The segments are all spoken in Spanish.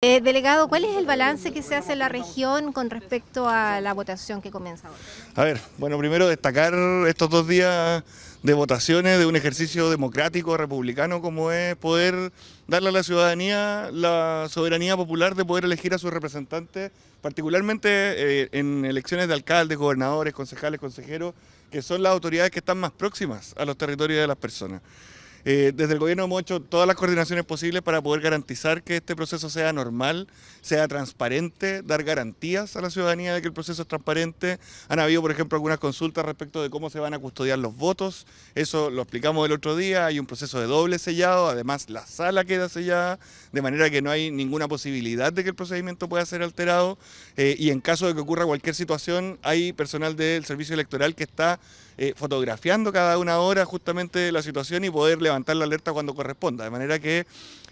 Eh, delegado, ¿cuál es el balance que se hace en la región con respecto a la votación que comienza hoy? A ver, bueno, primero destacar estos dos días de votaciones de un ejercicio democrático, republicano, como es poder darle a la ciudadanía la soberanía popular de poder elegir a sus representantes, particularmente eh, en elecciones de alcaldes, gobernadores, concejales, consejeros, que son las autoridades que están más próximas a los territorios de las personas. Eh, desde el gobierno hemos hecho todas las coordinaciones posibles para poder garantizar que este proceso sea normal, sea transparente, dar garantías a la ciudadanía de que el proceso es transparente. Han habido, por ejemplo, algunas consultas respecto de cómo se van a custodiar los votos. Eso lo explicamos el otro día. Hay un proceso de doble sellado. Además, la sala queda sellada, de manera que no hay ninguna posibilidad de que el procedimiento pueda ser alterado. Eh, y en caso de que ocurra cualquier situación, hay personal del servicio electoral que está eh, fotografiando cada una hora justamente la situación y poderle levantar la alerta cuando corresponda. De manera que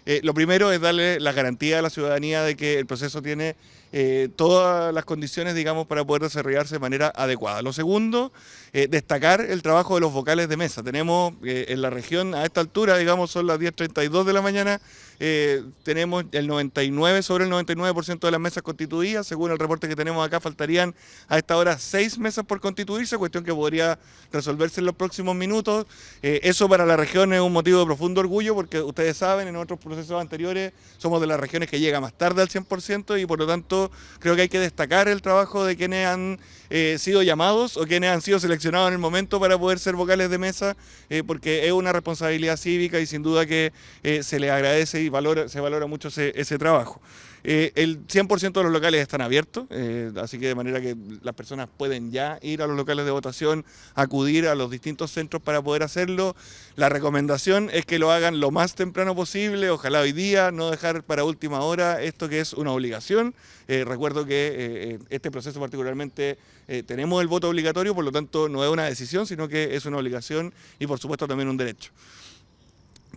eh, lo primero es darle la garantía a la ciudadanía de que el proceso tiene eh, todas las condiciones, digamos, para poder desarrollarse de manera adecuada. Lo segundo, eh, destacar el trabajo de los vocales de mesa. Tenemos en la región, a esta altura, digamos, son las 10.32 de la mañana, tenemos el 99, sobre el 99% de las mesas constituidas. Según el reporte que tenemos acá, faltarían a esta hora seis mesas por constituirse, cuestión que podría resolverse en los próximos minutos. eso para la región es un motivo de profundo orgullo, porque ustedes saben, en otros procesos procesos anteriores, somos de las regiones que llega más tarde al 100% y por lo tanto creo que hay que destacar el trabajo de quienes han eh, sido llamados o quienes han sido seleccionados en el momento para poder ser vocales de mesa, eh, porque es una responsabilidad cívica y sin duda que eh, se les agradece y se valora mucho ese, ese trabajo. Eh, el 100% de los locales están abiertos, eh, así que de manera que las personas pueden ya ir a los locales de votación, acudir a los distintos centros para poder hacerlo. La recomendación es que lo hagan lo más temprano posible, ojalá hoy día, no dejar para última hora esto que es una obligación. Eh, recuerdo que este proceso particularmente tenemos el voto obligatorio, por lo tanto no es una decisión, sino que es una obligación y por supuesto también un derecho.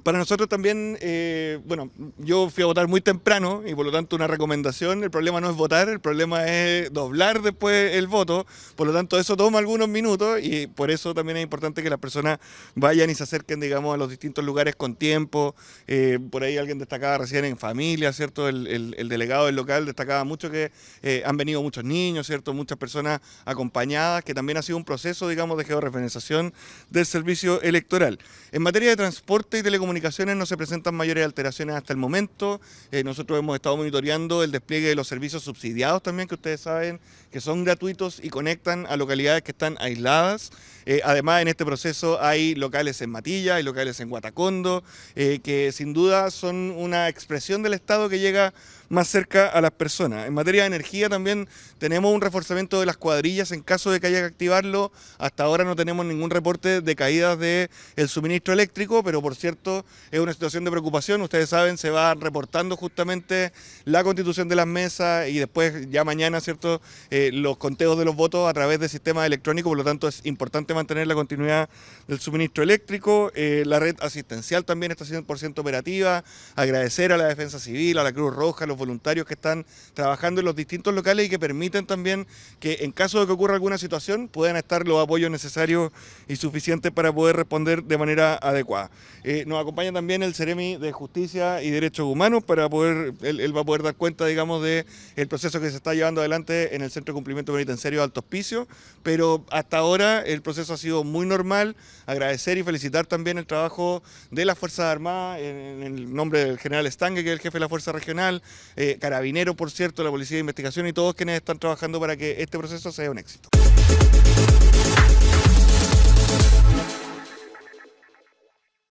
Para nosotros también, eh, bueno, yo fui a votar muy temprano y por lo tanto una recomendación, el problema no es votar, el problema es doblar después el voto, por lo tanto eso toma algunos minutos y por eso también es importante que las personas vayan y se acerquen, digamos, a los distintos lugares con tiempo, eh, por ahí alguien destacaba recién en familia, ¿cierto? El, el, delegado del local destacaba mucho que eh, han venido muchos niños, ¿cierto? Muchas personas acompañadas, que también ha sido un proceso, digamos, de georreferenciación del servicio electoral. En materia de transporte y telecomunicaciones, no se presentan mayores alteraciones hasta el momento. Eh, nosotros hemos estado monitoreando el despliegue de los servicios subsidiados también, que ustedes saben que son gratuitos y conectan a localidades que están aisladas. Eh, además, en este proceso hay locales en Matilla, hay locales en Guatacondo, eh, que sin duda son una expresión del Estado que llega más cerca a las personas. En materia de energía también tenemos un reforzamiento de las cuadrillas en caso de que haya que activarlo. Hasta ahora no tenemos ningún reporte de caídas del el suministro eléctrico, pero por cierto es una situación de preocupación. Ustedes saben, se va reportando justamente la constitución de las mesas y después ya mañana, ¿cierto?, eh, los conteos de los votos a través del sistema electrónico, por lo tanto es importante mantener la continuidad del suministro eléctrico. Eh, la red asistencial también está 100% operativa. Agradecer a la Defensa Civil, a la Cruz Roja, a los voluntarios que están trabajando en los distintos locales y que permiten también que en caso de que ocurra alguna situación puedan estar los apoyos necesarios y suficientes para poder responder de manera adecuada. Eh, nos acompaña también el Ceremi de Justicia y Derechos Humanos para poder, él, va a poder dar cuenta, digamos, de el proceso que se está llevando adelante en el Centro de Cumplimiento Penitenciario de Alto Hospicio, pero hasta ahora el proceso eso ha sido muy normal. Agradecer y felicitar también el trabajo de las Fuerzas Armadas, en, el nombre del general Stange, que es el jefe de la Fuerza Regional, eh, Carabinero, por cierto, la Policía de Investigación y todos quienes están trabajando para que este proceso sea un éxito.